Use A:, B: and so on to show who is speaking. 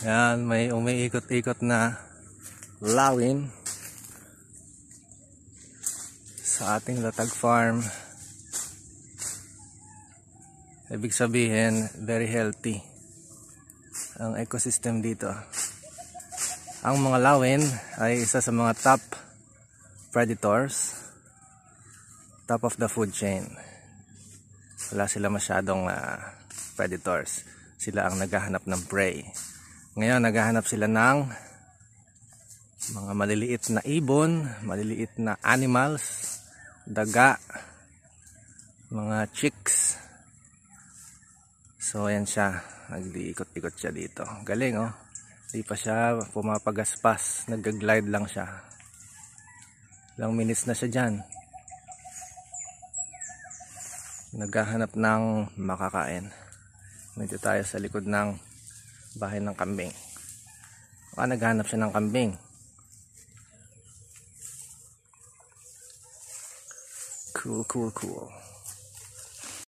A: Yan, may umiikot-ikot na lawin sa ating latag farm. Ibig sabihin, very healthy ang ecosystem dito. Ang mga lawin ay isa sa mga top predators, top of the food chain. Wala sila masyadong uh, predators. Sila ang naghahanap ng prey. Ngayon, naghahanap sila ng mga maliliit na ibon, maliliit na animals, daga, mga chicks. So, ayan siya. Nagliikot-ikot siya dito. Galing, oh. Hindi pa siya pumapagaspas. Nag-glide lang siya. Ilang minutes na siya dyan. Naghahanap ng makakain. Medyo tayo sa likod ng bahay ng kambing baka ah, naghanap siya ng kambing
B: cool cool cool